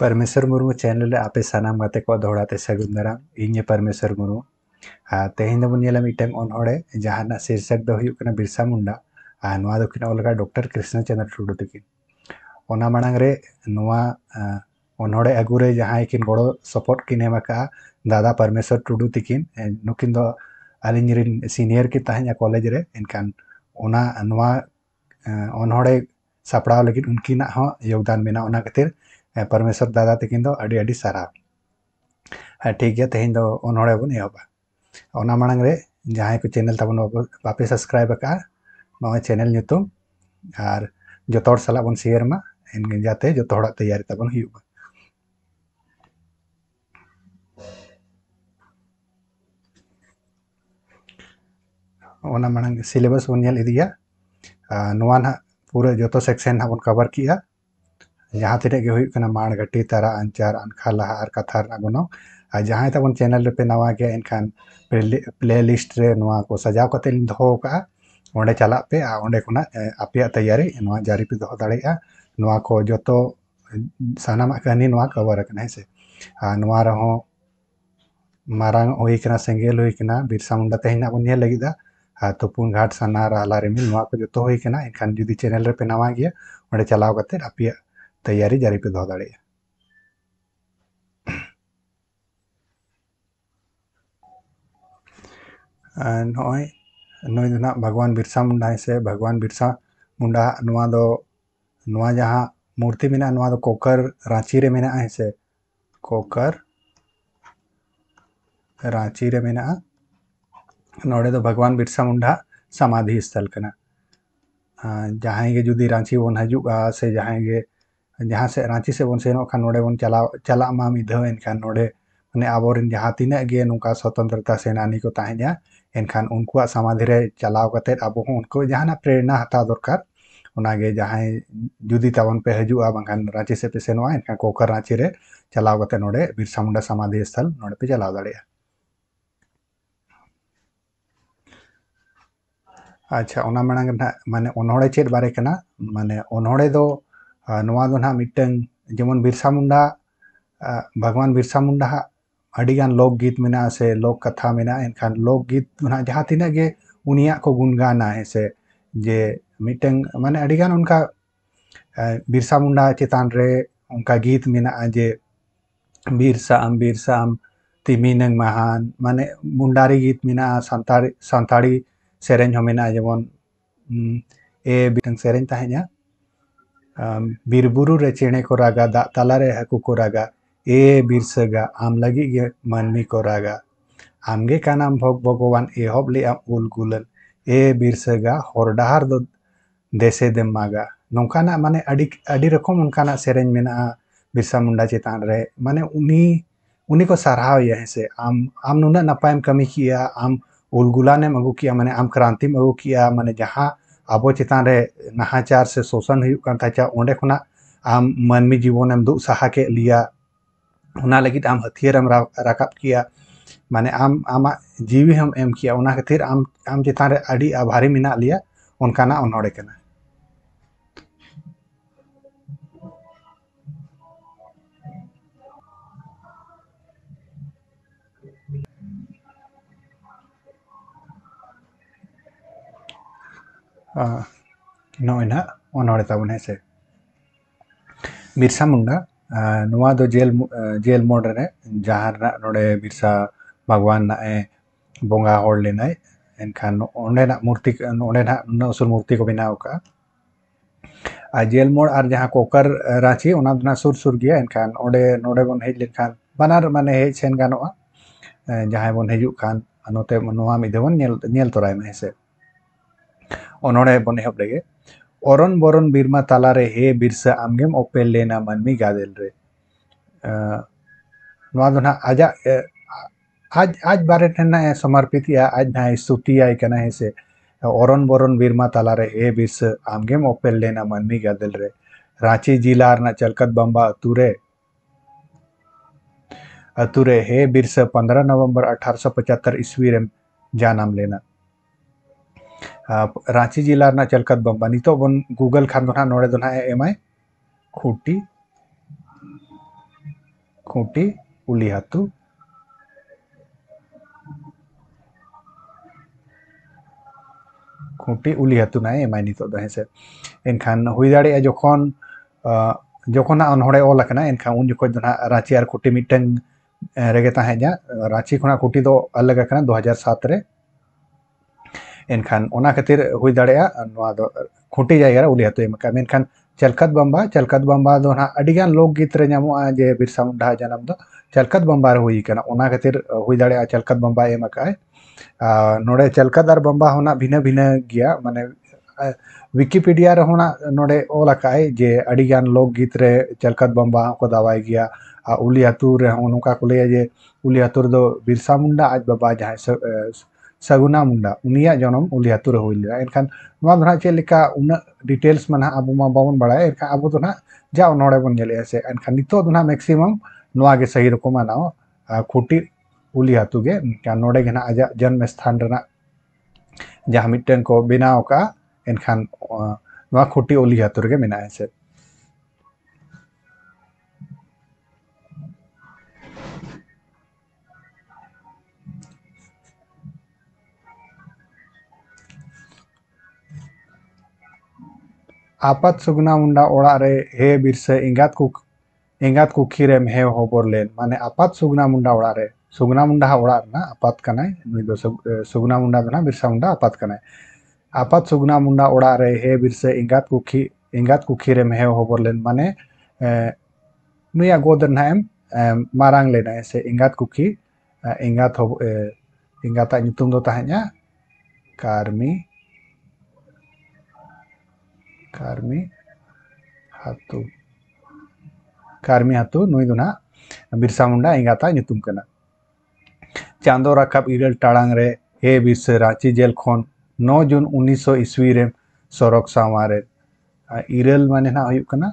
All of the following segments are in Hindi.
परमेश्वर मुरमु चैनल आपे सनाम गाते को दौड़ाते सगुन दराम इंजे परमेश्वर मुरमु तेहेन दबन मिटेन अनहड़े जहां शीर्षक बिरसा मुंडा नवा दिन अलग डॉक्टर कृष्ण चंद्र टुडू तक मांगे नवा अनहड़े कि गड़ो सपोर्ट किन दादा परमेश्वर टुडू तक नुकिन दो अली सीनियर के तहे कॉलेज सापड़ा लगे उनकिन योगदान मेना परमेश्वर दादा तक सारा ठीक है तेहन अनहड़े मांग रे जहाँ को चैनल तब बापे सब्सक्राइब नवे चैनल और जो साल बन शेयर मा इन जाते जो तैयारी तब सिलेबस बन पूरा जो सेक्शन हाँ बन कवर कि जहाँ तक माणगटी तारा अंचार अनखा लहा और कथा गुण जहाँ तब चैनल पे नवा गया इनखान प्ले लिस्ट को सजा कर दौका वे चलापे और आप तैयारी जारी पे दो दा को जो तो सामा कहानी कवर कर से मारांग हुई करना सेंगेल हुई करना बिरसा मुंडा तेज ना बोल तुपुन घाट साना रहा रिमिल जो तो हुई जुदी चैनल पे नवा गया वे चलाव करते आपिया तैयारी जारी पे दौड़ा रही है नई भगवान बिरसा मुंडा से भगवान बिरसा मुंडा नुआ दो नुआ जहां मूर्ति मेना नुआ दो कोकर रांची रे मेना से कोकर रांची रे मेना नोड़े दो भगवान बिरसा मुंडा समाधि स्थल कना जहां जुदी रांची बन हजूगा से जहां ᱡᱟᱦᱟᱸ ᱥᱮᱫ ᱨᱟᱸᱪᱤ ᱥᱮᱫ ᱵᱚᱱ ᱥᱮᱱᱚᱜ ᱠᱷᱟᱱ ᱱᱚᱰᱮ ᱵᱚᱱ ᱪᱟᱞᱟᱣ ᱪᱟᱞᱟᱜ ᱢᱟ ᱢᱤᱫ ᱫᱷᱟᱣ ᱮᱱᱠᱷᱟᱱ ᱱᱚᱰᱮ ᱢᱟᱱᱮ ᱟᱵᱚᱨᱮᱱ ᱡᱟᱦᱟᱸ ᱛᱤᱱᱟᱹᱜ ᱜᱮ ᱱᱚᱝᱠᱟ ᱥᱚᱛᱚᱱᱛᱨᱚᱛᱟ ᱥᱮᱱᱟᱱᱤ ᱠᱚ ᱛᱟᱦᱮᱸᱫᱼᱟ ᱮᱱᱠᱷᱟᱱ ᱩᱱᱠᱩᱣᱟᱜ ᱥᱟᱢᱟᱫᱷᱤ ᱨᱮ ᱪᱟᱞᱟᱣ ᱠᱟᱛᱮᱫ ᱟᱵᱚ ᱦᱚᱸ ᱩᱱᱠᱩ ᱡᱟᱦᱟᱱᱟᱜ ᱯᱨᱮᱨᱚᱱᱟ ᱦᱟᱛᱟᱣ ᱫᱚᱨᱠᱟᱨ ᱚᱱᱟᱜᱮ ᱡᱟᱦᱟᱸᱭ ᱡᱩᱫᱤ ᱛᱟᱵᱚᱱ ᱯᱮ ᱦᱤᱡᱩᱜᱼᱟ ᱵᱟᱝᱠᱷᱟᱱ ᱨᱟᱸᱪᱤ ᱥᱮᱫ ᱯᱮ ᱥᱮᱱᱚᱜᱼᱟ ᱮᱱᱠᱷᱟᱱ ᱠᱳᱠᱟ ᱨᱟᱸᱪᱤ ᱨᱮ ᱪᱟᱞᱟᱣ ᱠᱟᱛᱮᱫ ᱱᱚᱰᱮ ᱵᱤᱨᱥᱟ ᱢᱩᱱᱰᱟ ᱥᱟᱢᱟᱫᱷᱤ ᱥᱛᱷᱟᱱ ᱱᱚᱰᱮ ᱯᱮ ᱪᱟᱞᱟᱣ ᱫᱟᱲᱮᱭᱟᱜᱼᱟ ᱟᱪᱪᱷᱟ ᱚᱱᱟ ᱢᱟᱲᱟᱝ ᱨᱮ ᱱᱟᱜ ᱢᱟᱱᱮ ᱚᱱᱚᱲᱦᱮ ᱪᱮᱫ ᱵᱟᱨᱮ ᱠᱟᱱᱟ ᱢᱟᱱᱮ ᱚᱱᱚᱲᱦᱮ ᱫᱚ नवा दो मिट्टंग जेमन बिरसा मुंडा भगवान बिरसा मुंडा अड़ीगान लोक गीत मेना से लोक कथा मेना एनखान लोक गीत ना जहाँ तीन गे उनिया को गुनगाना है से जे मिट्टंग माने अड़ीगान उनका बिरसा मुंडा चितान रे उनका गीत मेना जे बिरसा अम बिरसा अम तिमिनंग महान माने मुंडारी गीत मेना सानी सांताड़ी सेरेंज हो जेमन ए बिटंग सेरेंज तहेना बीरबुरू रे चेड़े को रागा दा तलारे हकू को रागा ए बीरसगा आम लगी गे मनमी को रागा आमगे कानाम भोग भगवान ए हबले आम उल गुलन ए बीरसगा हर डहार दो देसे दे मागा नौकाना माने अडी अडी रकम उनकाना सेरेंज में ना बिरसा मुंडा चेतान रहे माने उन्हीं उन्हीं को सराहा यह से आम आम नुना नपायम कमी किया आम उलगुला ने मगू किया मैंने आम क्रांति मगू किया माने जहाँ अब चितान नहाचार से शोषण होने आम मनमी जीवन दु सहा के लिया आम हथियर हम राकाब किया माने आम आम जीवी हम एम किया आम आम चितान आभारी मेना लिया उनका ना अनोड़े के ना। किन्ना ओनाड़ता हे बिरसा मुंडा नवा दो जेल जेल मोड रे जहाँ नोड़े बिरसा भगवान ना बंगा हो लेना एनखान ना मूर्ति ना नुना उसूर मूर्ति को बनाव का जेल मोड़ और जहाँ कोकर रांची उना सुर सुर गया एनखान ओडे नोड़े बन हज लेखान बनार माने हज सेन गानो जहाँ बन हजू खान नोते नवा मिदे बन तोराय में हेसे तो अनड़े बन एह लगे अरन बरन बीरमा तलारे हे बीरसा आमगेम ओपेल लेना मानमी गादेल रे आज आज आज बारे ना समर्पित आज ना स्तुति से अरन बरन बीरमा तलारे हे बीरसा आमगेम ओपेल लेना मानमी गादेल रे रांची जिला ना चलकत बम्बा अतुरे अतुरे हे बीरसा पंद्रह नवंबर अठारह सौ पचहत्तर ईस्वी रेम जानाम लेना रांची जिला चलकत ᱪᱮᱫ ᱵᱚᱢᱵᱟ बन गूगल खान ᱠᱷᱟᱱ ना खुटी ᱱᱚᱰᱮ ᱫᱚ ᱦᱟᱸᱜ ᱮᱢᱟᱭ ᱠᱷᱩᱴᱤ खूंटी ना एम नितो हे से एनखान हुई दाड़े जखन जखन अनहड़े ऑल अकना एनखान उन जखन ना रांची और खूंटी मिटंग रेगे ताहेजा रांची खुना खुटी तो अलग अकना सात रे एनखान खातिर हुई दवा खुटी जगह उलिहतमें चलखत बम्बा चलखत बम्बा दो नागन लोकगीत जे बिरसा मुंडा जन्म दो चलखत बम्बा हुई करना खातिर हुई दड़ा चलखत बम्बा एम कर नोड़े चलखत और बम्बा हूँ भिन्न भिन्न गया माने विकिपीडिया नोड़े ऑल कर जे अगन लोकगीत चलखत बम्बा को दावे गया उलिहतु नौका को लिया जे उलिहतु बिरसा मुंडा आज बाबा जहाँ ᱥᱟᱹᱜᱩᱱᱟ ᱢᱩᱱᱰᱟ ᱩᱱᱤᱭᱟᱜ ᱡᱚᱱᱚᱢ ᱩᱞᱤᱭᱟᱛᱩ ᱨᱮ ᱦᱩᱭ ᱞᱮᱱᱟ ᱮᱱᱠᱷᱟᱱ ᱱᱚᱣᱟ ᱫᱚ ᱱᱟᱦᱟᱜ ᱪᱮᱫ ᱞᱮᱠᱟ ᱩᱱᱟᱹᱜ ᱰᱤᱴᱮᱞᱥ ᱢᱟ ᱱᱟᱦᱟᱜ ᱟᱵᱚ ᱢᱟ ᱵᱟᱵᱚᱱ ᱵᱟᱲᱟᱭᱟ ᱮᱱᱠᱷᱟᱱ ᱟᱵᱚ ᱫᱚ ᱱᱟᱦᱟᱜ ᱡᱟ ᱚᱱᱚᱲᱮ ᱵᱚᱱ ᱧᱮᱞᱮᱜᱼᱟ ᱥᱮ ᱮᱱᱠᱷᱟᱱ ᱱᱤᱛᱚᱜ ᱫᱚ ᱱᱟᱦᱟᱜ ᱢᱮᱠᱥᱤᱢᱟᱢ ᱱᱚᱣᱟ ᱜᱮ ᱥᱟᱹᱦᱤ ᱨᱚᱠᱚᱢ ᱢᱟᱱᱟᱣ ᱠᱷᱩᱴᱤ ᱩᱞᱤᱭᱟᱛᱩ ᱜᱮ ᱮᱱᱠᱷᱟᱱ ᱱᱚᱰᱮ ᱜᱮ ᱱᱟᱦᱟᱜ ᱟᱡᱟᱜ ᱡᱚᱱᱢ ᱥᱛᱷᱟᱱ ᱨᱮᱱᱟᱜ ᱡᱟᱦᱟᱸ ᱢᱤᱫᱴᱮᱱ ᱠᱚ ᱵᱮᱱᱟᱣ ᱠᱟᱜᱼᱟ ᱮᱱᱠᱷᱟᱱ ᱱᱚᱣᱟ ᱠᱷᱩᱴᱤ ᱩᱞᱤᱭᱟᱛᱩ ᱨᱮᱜᱮ ᱢᱮᱱᱟᱜᱼᱟ ᱥᱮ ᱟᱯᱟᱛ ᱥᱩᱜᱽᱱᱟ ᱢᱩᱱᱰᱟ ᱚᱲᱟᱜ ᱨᱮ ᱦᱮ ᱵᱤᱨᱥᱟᱹ ᱮᱸᱜᱟᱛ ᱠᱚ ᱮᱸᱜᱟᱛ ᱠᱩᱠᱷᱤ ᱨᱮᱢ ᱦᱮᱣ ᱦᱚᱵᱚᱨ लेन माने ᱟᱯᱟᱛ सुगना मुंडा ओड़ा रे सुगना मुंडा ओड़ा ना आपात कना नुई दो सुगना मुंडा दना बिरसा मुंडा आपात कना आपात सुगना मुंडा ओड़ा रे हे बिरसे इंगात कुखी इंगात कुखी रे मेह होबर लेन माने नुई गोदर ना एम मारांग लेना से इंगात कुखी इंगात हो इंगाता नितुम दो ताहन्या कार्मी कार्मी में कार्मी कार में हाथों नुई दोना बिरसा मुंडा इंगाता नितुम करना चांदो राकब इरल टाड़ांग रे हे बिरसे रांची जेल खोन 9 जून 1900 ईस्वी रे सरोक सामारे इरल माने ना हुई करना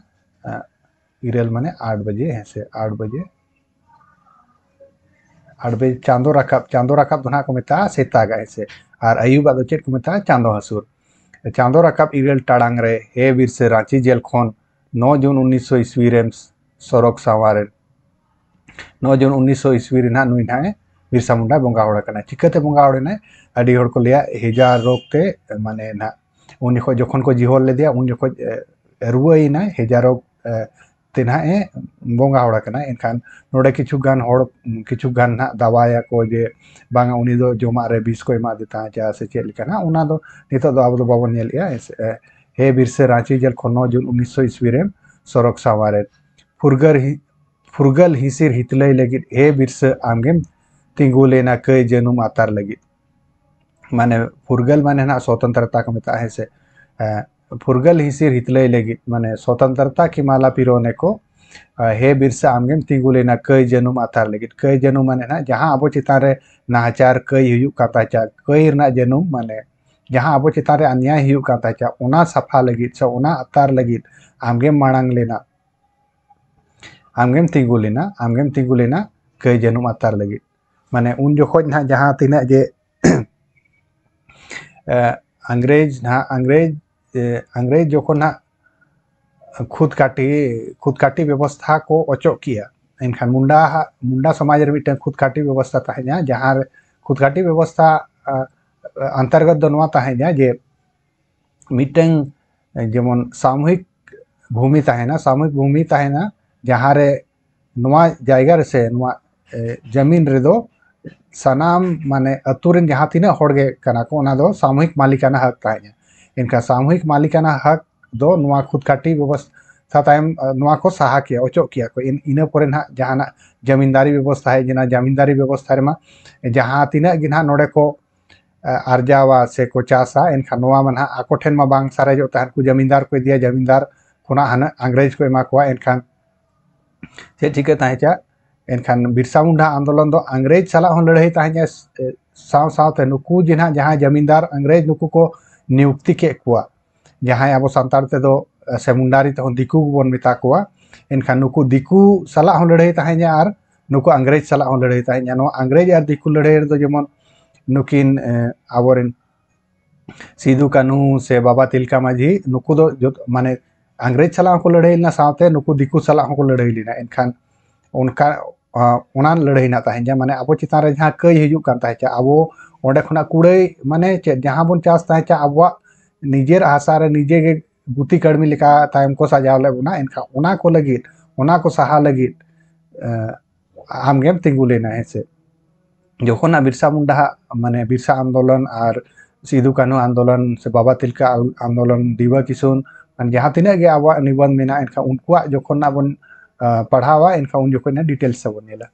इरल माने 8 बजे है से 8 बजे आठ बजे चांदो राकब चांदो राकब दोना को मिता सेता गाय से और अयुबा दो चेट को मिता चांदो हसूर ᱪᱟᱸᱫᱚ ᱨᱟᱠᱟᱵ ᱤᱨᱟᱹᱞ ᱴᱟᱲᱟᱝ ᱨᱮ ᱮ ᱵᱤᱨᱥᱟᱹ ᱨᱟᱸᱪᱤ ᱡᱮᱞ ᱠᱷᱚᱱ ᱱᱚ ᱡᱩᱱ ᱩᱱᱤᱥᱥᱚ ᱤᱥᱣᱤ ᱨᱮ ᱥᱚᱨᱚᱜᱽ ᱥᱟᱶᱟᱨ ᱨᱮ ᱱᱚ ᱡᱩᱱ ᱩᱱᱤᱥᱥᱚ ᱤᱥᱣᱤ ᱨᱮ ᱱᱟᱜ ᱱᱩᱭ ᱱᱟᱜ बिरसा मुंडा बंगा होना चिकाते बंगा होना अड़ी को लिया हेजा रोग ते माने ना उन जो को जिहोल लेदिया उन जो रुआना हेजा रोग ᱛᱮᱱᱟᱜ ᱮ ᱵᱚᱸᱜᱟ ᱦᱚᱲ ᱠᱟᱱᱟ ᱮᱱᱠᱷᱟᱱ ᱱᱚᱰᱮ ᱠᱤᱪᱷᱩ ᱜᱟᱱ ᱦᱚᱲ ᱠᱤᱪᱷᱩ ᱜᱟᱱ ᱱᱟᱜ ᱫᱟᱣᱟᱭᱟᱠᱚ ᱡᱮ ᱵᱟᱝᱟ ᱩᱱᱤ ᱫᱚ ᱡᱚᱢᱟᱜ ᱨᱮ ᱵᱤᱥ ᱠᱚ ᱮᱢᱟᱫᱮ ᱛᱟᱦᱮᱸ ᱪᱟ ᱥᱮ ᱪᱮᱫ ᱞᱮᱠᱟ ᱱᱟᱜ ᱚᱱᱟ ᱫᱚ ᱱᱤᱛᱚᱜ ᱫᱚ ᱟᱵᱚ ᱫᱚ ᱵᱟᱵᱚᱱ ᱧᱮᱞᱮᱜᱼᱟ हे बिरसे रांची जेल खनो जून उन्नीस सौ ईस्वीरेम सरोक सावारे फुरगर ही फुरगल हिसिर हितलय लगी हे बिरसे आमगेम तिंगू लेना कई जनुम आतार लगी माने फुरगल माने ना स्वतंत्रता को मिता है से फुर्गल हिसी हितलय लगी माने स्वतंत्रता की माला पिरोने को हे बिरसा आमगेम तीगू लेना कई जनुम आथार लगे कई जनुम माने ना जहाँ अब चितान नाचार कई हुयुक कई जनुम माने जहाँ अब चितान अन्याय हुयुक उना लगे से उना आथार लगे आमगेम मांग लेना आमगेम तीगू लेना आमगेम तीगू लेना कई जनुम आतार लगे माने उन जखोज ना जहाँ तीना जे अंग्रेज ना अंग्रेज जे अंग्रेज जखन ना खुद काटी खुद काटी व्यवस्था को अचो किया इनखान मुंडा मुंडा समाज रे मिटन खुद काटी व्यवस्था तहना जहाँ खुद काटी व्यवस्था अंतर्गत दो नवा तहना जे मिटन जेमन सामूहिक भूमि तहना सामूहिक भूमि तहना जहाँ रे नवा जगह रे से नवा जमीन रे दो सनाम माने अतुरन जहाँ तीना हड़गे कना को सामूहिक मालिकाना हक तहना इनका सामूहिक मालिकाना हक दो नुआ खुद काटी व्यवस्था तायम नुआ को सहा किया उचो किया को इन इन पर ना जहां जमींदारी व्यवस्था है जिना जमींदारी व्यवस्था रमा जहां तीना गे ना नोड़े को आर्जावा से को चासा इनखा नुआ मन हाँ, आको ठेन मा बांग सारे जो तहन को जमींदार को दिया जमींदार खुना हन अंग्रेज को एमा को इनखान से चिका ताहेचा इनखान बिरसा मुंडा आंदोलन दो अंग्रेज साला हो लड़ाई जाए साव सावते नुकू जिना जहाँ जमींदार अंग्रेज नुकू को नियुक्ति के जहाँ अब सानतार से मुंडारी तेह दिकू बन मेता को इनखान नुकु दिकू सला लड़ाई तहें और नुक अंग्रेज सला लड़ाई तहें अंग्रेज और दिकू लड़ाई रे जेमन नुकिन अब सिदू कानू से बाबा तिलका माझी नुक दो जो माने अंग्रेज सला को लड़ाई लेना साथ नुक दिकू सला को लड़ाई लेना इनखान उनका लड़ाई ना तहें माने अब चितान जहाँ कई हजू अब कुड़े माने जहाँ बन चाहे अब निजे हासा निजे गुति कड़मी लेकिन को साजा लेना इनका को लगीद, उना को सहा लगी आमगेम तिंगू लेना है से जो बिरसा मुंडा माने बिरसा आंदोलन और सिदू कानू आंदोलन से बाबा तिलका आंदोलन दीवा किशुन मान जहाँ तीन अब निबंध मे इनका उनको जो बन पढ़ावा इनका उन जो डिटेल्स से बोला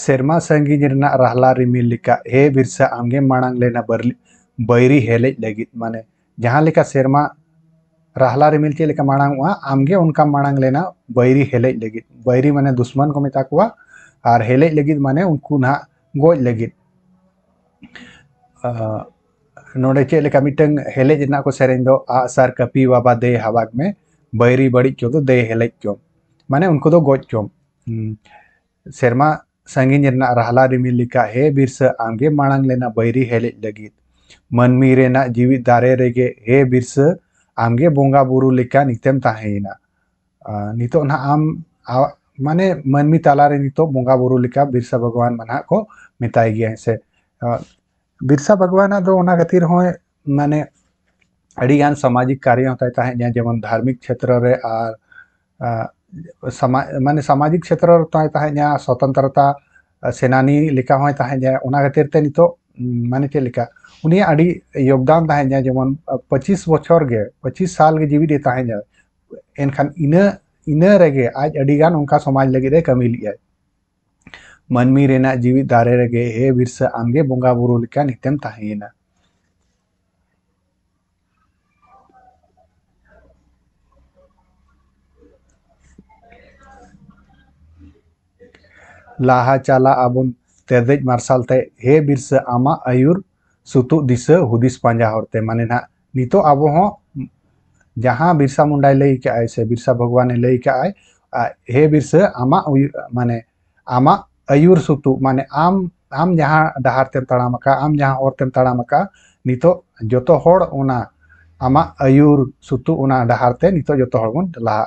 ᱥᱮᱨᱢᱟ ᱥᱟᱺᱜᱤᱧ ᱨᱮᱱᱟᱜ ᱨᱟᱦᱞᱟ ᱨᱤᱢᱤᱞ ᱞᱮᱠᱟ ᱦᱮ ᱵᱤᱨᱥᱟ ᱟᱢᱜᱮ ᱢᱟᱲᱟᱝ ᱞᱮᱱᱟ ᱵᱟᱹᱭᱨᱤ ᱦᱮᱞᱮᱡ ᱞᱟᱹᱜᱤᱫ ᱢᱟᱱᱮ ᱡᱟᱦᱟᱸ ᱞᱮᱠᱟ ᱥᱮᱨᱢᱟ राहला रिमिल चे लेका मांगवा आमगे उनका मांग लेना बैरी हेलेज लगे बैरी माने दुश्मन को मेता को और हेलेज लगे माने उनको ना गज लगे नोड़े चे लेका मिटंग हेलेज ना को सेरें दो आसार कपी बाबा दे हवाग में बैरी बड़ी चो दे हेलेज चो माने उनको दो गोज चो सेरमा संगीन रहला रिमी लिखा हे बिरसा आमगे मांग लेना बैरी हेले लगी मनमी रेना जीवित दारे रेगे हे बिरसा आमगे बंगा बुरु लिखा नितम तहेना नितो ना आम माने मनमी तला रे नितो बोंगा बुरु लिखा बिरसा भगवान मना को मिताई गया से बिरसा भगवान दो ना खातिर हो माने अड़ी गान सामाजिक कार्य होता धार्मिक क्षेत्र रे समा ᱢᱟᱱᱮ सामाजिक क्षेत्र स्वतंत्रता सेनानी ᱛᱟᱦᱮᱸ खातिर ᱥᱮᱱᱟᱱᱤ ᱞᱮᱠᱟ ᱦᱚᱸ ᱛᱟᱦᱮᱸ योगदान जेमन पचिस बचर गे पच्चीस साल के जीवित तहजा एनखान इना इना आज अड़ीगान उनका समाज लगे कमी लिया मानमी जीवित दारे रेगे हे बिरसा आमगे बंगा बुरु लेका नितेम तहेना ᱞᱟᱦᱟ चला ᱟᱵᱚᱱ ᱛᱮᱨᱫᱮᱡ ᱢᱟᱨᱥᱟᱞ ᱛᱮ ᱦᱮ ᱵᱤᱨᱥᱟᱹ ᱟᱢᱟᱜ ᱟᱹᱭᱩᱨ ᱥᱩᱛᱩᱜ ᱫᱤᱥᱟᱹ ᱦᱩᱫᱤᱥ ᱯᱟᱸᱡᱟ ᱦᱚᱨᱛᱮ ᱢᱟᱱᱮ ᱱᱟᱜ ᱱᱤᱛᱚᱜ ᱟᱵᱚ ᱦᱚᱸ जहाँ बिरसा मुंडा लई के से बिरसा भगवान लई के हे बिरसा आमा माने आमा अयूर सुतु माने आम आम जहाँ डहारतेम ताड़ाम आम जहाँ औरतेम ताड़ाम नितो जो हर उना आमा अयूर सुतु उना डहारते नितो जो हर बन लहा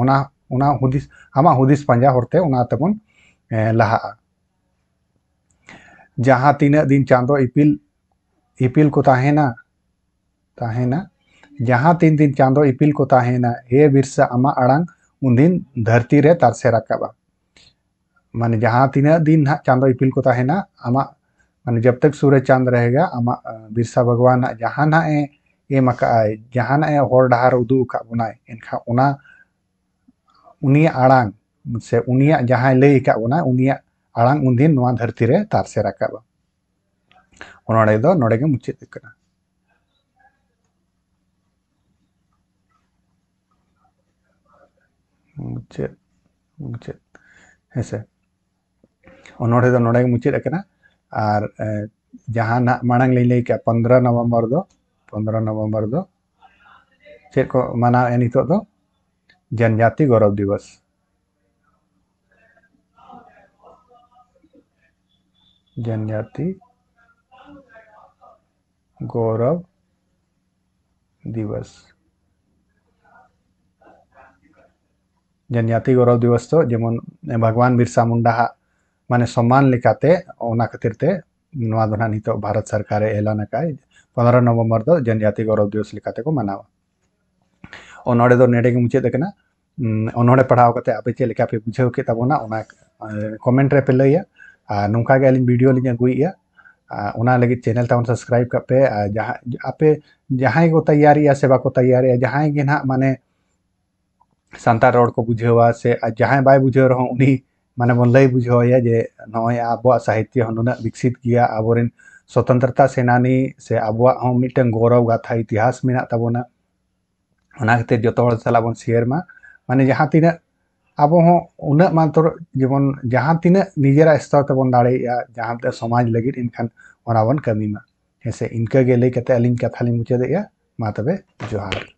उना उना हुदिस आमा हुदिस पांजा हरते उना तबन ᱞᱟᱦᱟᱜᱼᱟ ᱡᱟᱦᱟᱸ ᱛᱤᱱᱟᱹᱜ ᱫᱤᱱ ᱪᱟᱸᱫᱚ ᱤᱯᱤᱞ ᱤᱯᱤᱞ ᱠᱚ ᱛᱟᱦᱮᱱᱟ ᱛᱟᱦᱮᱱᱟ ᱡᱟᱦᱟᱸ ᱛᱤᱱ ᱫᱤᱱ ᱪᱟᱸᱫᱚ ᱤᱯᱤᱞ ᱠᱚ ᱛᱟᱦᱮᱱᱟ ᱦᱮ ᱵᱤᱨᱥᱟ ᱟᱢᱟᱜ ᱟᱲᱟᱝ ᱩᱱᱫᱤᱱ ᱫᱷᱟᱹᱨᱛᱤ ᱨᱮ ᱛᱟᱨᱥᱮ ᱨᱟᱠᱟᱵᱟ माने जहाँ तीन दिन हाँ चांदो इपिल को तहना आम माने जब तक सूरज चांद रहेगा आम बिरसा भगवान जहाँ ना एम जहाँ ना हर डहार उदूक बनाए एनखा उनी आड़ांग से जहाँ लैक बोना उनंग उन धरती रे तारे रखा नोड़े मुचाद मुचे मुचे हे मुचाद और जहाँ ना मांग लैक पंद्रह नवंबर दो पंद्रह नवंबर दो चेक को मना जनजाति गौरव दिवस जनजाति गौरव दिवस जनजाति गौरव दिवस तो जेमन भगवान बिरसा मुंडा मान सम्मान लेकाते ओना खातिर ते नवा दो नितो भारत सरकार एलान काय पंद्रह नवंबर तो जनजाति गौरव दिवस लेकाते को मनावा और नोड़े तो नेड़े के मुचे देखना उन्होंने पढ़ाओ करते आप चेक पे बुझे के तब ना कमेंट रे पे लैया नौका अली भिडियो लिंग अगुए उना चैनल तब सब्सक्राइब कपे आपे जहाँ को तैयारी सेवा को तैयारी जहाँ के ना हाँ, माने सानतार रोड को बुझे से जहाँ बै बुझे उन्नी माने बन लै बुझे जे नए अब साहित्य नुना विकसित गया अब स्वतंत्रता सेनानी से अब मिट्ट गौरव गाथा इतिहास मेना जो तला बन शेयर मा माने जहाँ तीना अब उन्तर जीवन जहाँ तक निजे स्तर तब दाँ समाज लगे इनखान कमी में हे इनका लैकते अली कथा मुचादे माँ जोहार